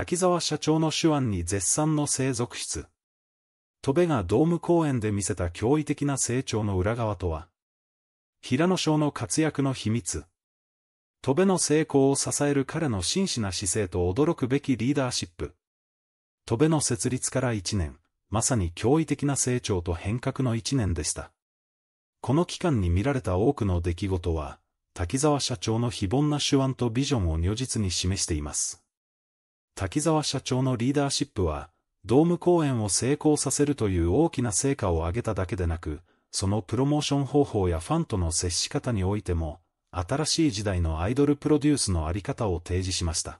滝沢社長の手腕に絶賛の生息室。戸部がドーム公演で見せた驚異的な成長の裏側とは、平野翔の活躍の秘密。戸部の成功を支える彼の真摯な姿勢と驚くべきリーダーシップ。戸部の設立から1年、まさに驚異的な成長と変革の1年でした。この期間に見られた多くの出来事は、滝沢社長の非凡な手腕とビジョンを如実に示しています。滝沢社長のリーダーシップは、ドーム公演を成功させるという大きな成果を上げただけでなく、そのプロモーション方法やファンとの接し方においても、新しい時代のアイドルプロデュースのあり方を提示しました。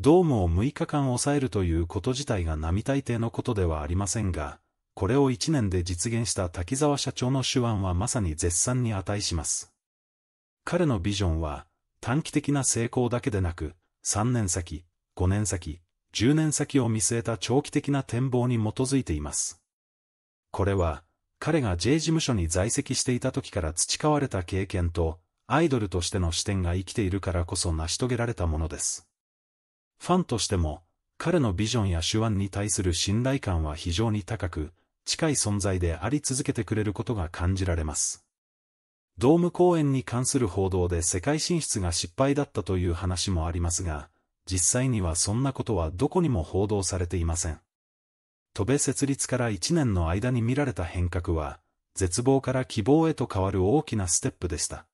ドームを6日間抑えるということ自体が並大抵のことではありませんが、これを1年で実現した滝沢社長の手腕はまさに絶賛に値します。彼のビジョンは、短期的な成功だけでなく、3年先、5年先、10年先を見据えた長期的な展望に基づいています。これは、彼が J 事務所に在籍していた時から培われた経験と、アイドルとしての視点が生きているからこそ成し遂げられたものです。ファンとしても、彼のビジョンや手腕に対する信頼感は非常に高く、近い存在であり続けてくれることが感じられます。ドーム公演に関する報道で世界進出が失敗だったという話もありますが、実際にはそんなことはどこにも報道されていません。戸部設立から1年の間に見られた変革は、絶望から希望へと変わる大きなステップでした。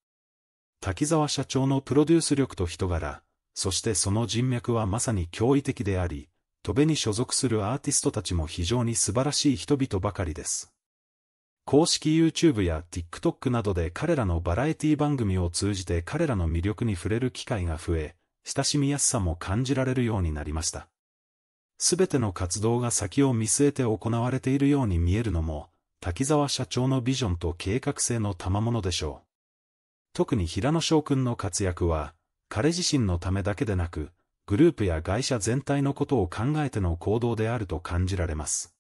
滝沢社長のプロデュース力と人柄、そしてその人脈はまさに驚異的であり、戸部に所属するアーティストたちも非常に素晴らしい人々ばかりです。公式 YouTube や TikTok などで彼らのバラエティ番組を通じて彼らの魅力に触れる機会が増え、親しみやすさも感じられるようになりました。すべての活動が先を見据えて行われているように見えるのも、滝沢社長のビジョンと計画性の賜物でしょう。特に平野翔くんの活躍は、彼自身のためだけでなく、グループや会社全体のことを考えての行動であると感じられます。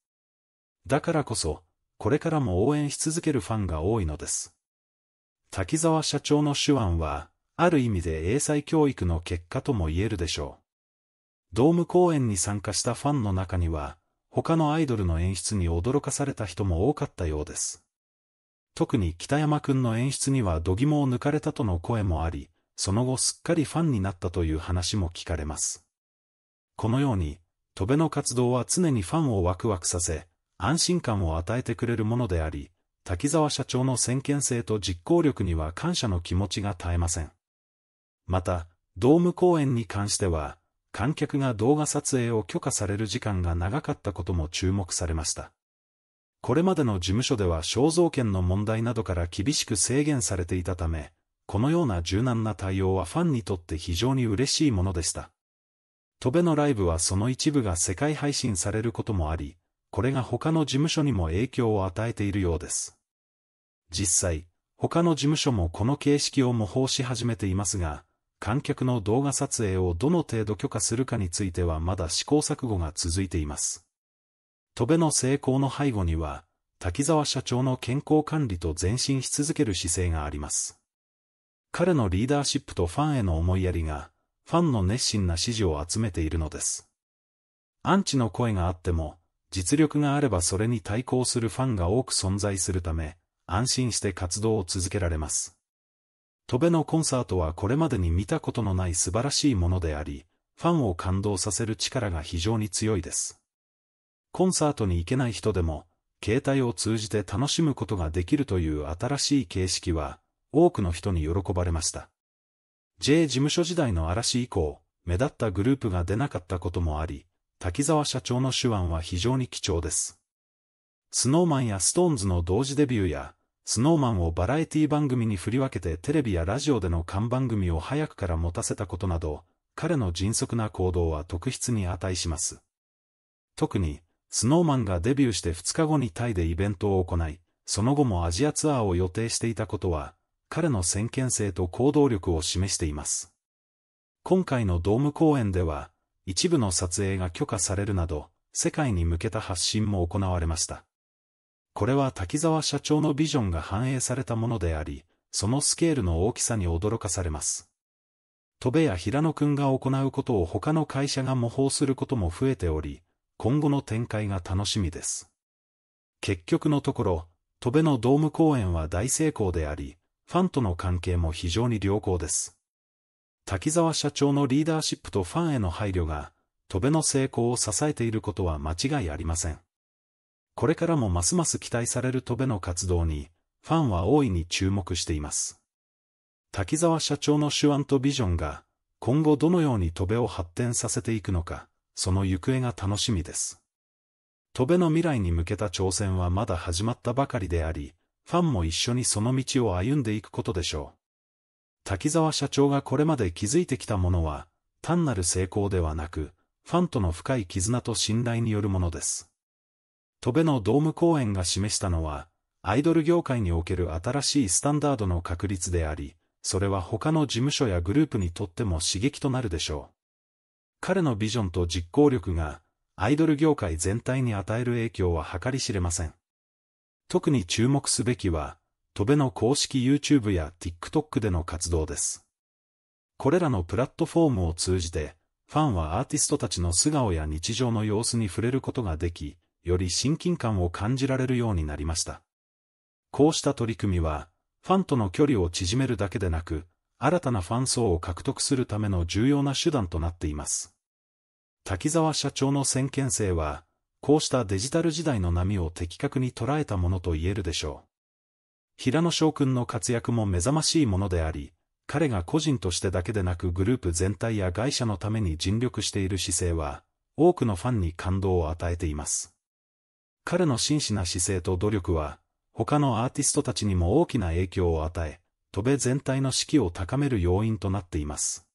だからこそ、これからも応援し続けるファンが多いのです。滝沢社長の手腕は、ある意味で英才教育の結果とも言えるでしょう。ドーム公演に参加したファンの中には、他のアイドルの演出に驚かされた人も多かったようです。特に北山くんの演出には度肝を抜かれたとの声もあり、その後すっかりファンになったという話も聞かれます。このように、戸辺の活動は常にファンをワクワクさせ、安心感を与えてくれるものであり、滝沢社長の先見性と実行力には感謝の気持ちが絶えません。また、ドーム公演に関しては、観客が動画撮影を許可される時間が長かったことも注目されました。これまでの事務所では肖像権の問題などから厳しく制限されていたため、このような柔軟な対応はファンにとって非常に嬉しいものでした。戸辺のライブはその一部が世界配信されることもあり、これが他の事務所にも影響を与えているようです。実際、他の事務所もこの形式を模倣し始めていますが、観客の動画撮影をどの程度許可するかについてはまだ試行錯誤が続いています。戸辺の成功の背後には、滝沢社長の健康管理と前進し続ける姿勢があります。彼のリーダーシップとファンへの思いやりが、ファンの熱心な支持を集めているのです。アンチの声があっても、実力があればそれに対抗するファンが多く存在するため、安心して活動を続けられます。戸辺のコンサートはこれまでに見たことのない素晴らしいものであり、ファンを感動させる力が非常に強いです。コンサートに行けない人でも、携帯を通じて楽しむことができるという新しい形式は、多くの人に喜ばれました。J 事務所時代の嵐以降、目立ったグループが出なかったこともあり、滝沢社長の手腕は非常に貴重です。スノーマンやストーンズの同時デビューや、スノーマンをバラエティ番組に振り分けてテレビやラジオでの看番組を早くから持たせたことなど、彼の迅速な行動は特筆に値します。特に、スノーマンがデビューして2日後にタイでイベントを行い、その後もアジアツアーを予定していたことは、彼の先見性と行動力を示しています。今回のドーム公演では、一部の撮影が許可されるなど、世界に向けた発信も行われました。これは滝沢社長のビジョンが反映されたものであり、そのスケールの大きさに驚かされます。戸部や平野くんが行うことを他の会社が模倣することも増えており、今後の展開が楽しみです。結局のところ、戸部のドーム公演は大成功であり、ファンとの関係も非常に良好です。滝沢社長のリーダーシップとファンへの配慮が、戸部の成功を支えていることは間違いありません。これからもますます期待される戸辺の活動に、ファンは大いに注目しています。滝沢社長の手腕とビジョンが、今後どのように戸辺を発展させていくのか、その行方が楽しみです。戸辺の未来に向けた挑戦はまだ始まったばかりであり、ファンも一緒にその道を歩んでいくことでしょう。滝沢社長がこれまで築いてきたものは、単なる成功ではなく、ファンとの深い絆と信頼によるものです。戸部のドーム公演が示したのは、アイドル業界における新しいスタンダードの確立であり、それは他の事務所やグループにとっても刺激となるでしょう。彼のビジョンと実行力が、アイドル業界全体に与える影響は計り知れません。特に注目すべきは、戸部の公式 YouTube や TikTok での活動です。これらのプラットフォームを通じて、ファンはアーティストたちの素顔や日常の様子に触れることができ、より親近感を感じられるようになりました。こうした取り組みは、ファンとの距離を縮めるだけでなく、新たなファン層を獲得するための重要な手段となっています。滝沢社長の先見性は、こうしたデジタル時代の波を的確に捉えたものと言えるでしょう。平野翔くんの活躍も目覚ましいものであり、彼が個人としてだけでなくグループ全体や会社のために尽力している姿勢は、多くのファンに感動を与えています。彼の真摯な姿勢と努力は、他のアーティストたちにも大きな影響を与え、戸部全体の士気を高める要因となっています。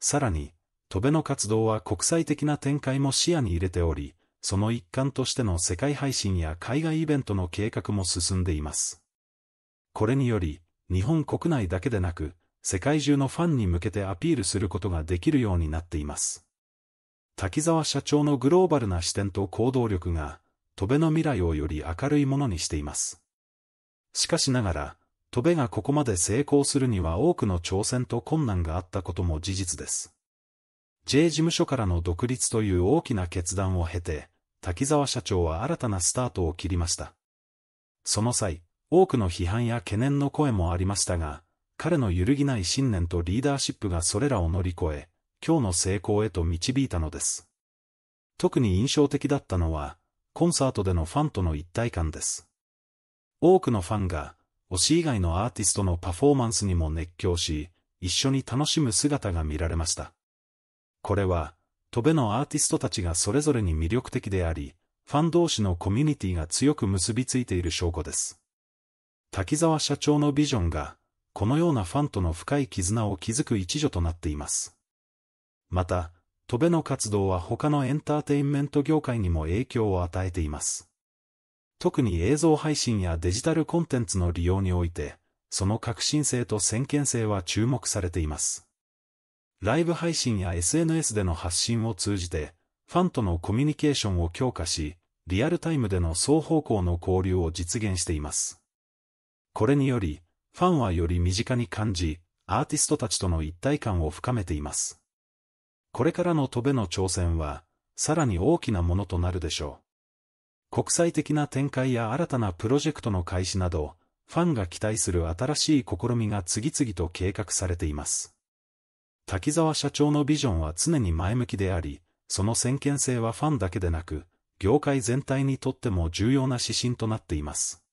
さらに、戸部の活動は国際的な展開も視野に入れており、その一環としての世界配信や海外イベントの計画も進んでいます。これにより、日本国内だけでなく、世界中のファンに向けてアピールすることができるようになっています。滝沢社長のグローバルな視点と行動力が、戸辺の未来をより明るいものにしています。しかしながら、戸辺がここまで成功するには多くの挑戦と困難があったことも事実です。J 事務所からの独立という大きな決断を経て、滝沢社長は新たなスタートを切りました。その際、多くの批判や懸念の声もありましたが、彼の揺るぎない信念とリーダーシップがそれらを乗り越え、今日の成功へと導いたのです。特に印象的だったのは、コンサートでのファンとの一体感です。多くのファンが、推し以外のアーティストのパフォーマンスにも熱狂し、一緒に楽しむ姿が見られました。これは、戸辺のアーティストたちがそれぞれに魅力的であり、ファン同士のコミュニティが強く結びついている証拠です。滝沢社長のビジョンが、このようなファンとの深い絆を築く一助となっています。また、戸辺の活動は他のエンターテインメント業界にも影響を与えています。特に映像配信やデジタルコンテンツの利用において、その革新性と先見性は注目されています。ライブ配信や SNS での発信を通じて、ファンとのコミュニケーションを強化し、リアルタイムでの双方向の交流を実現しています。これにより、ファンはより身近に感じ、アーティストたちとの一体感を深めています。これからの戸辺の挑戦は、さらに大きなものとなるでしょう。国際的な展開や新たなプロジェクトの開始など、ファンが期待する新しい試みが次々と計画されています。滝沢社長のビジョンは常に前向きであり、その先見性はファンだけでなく、業界全体にとっても重要な指針となっています。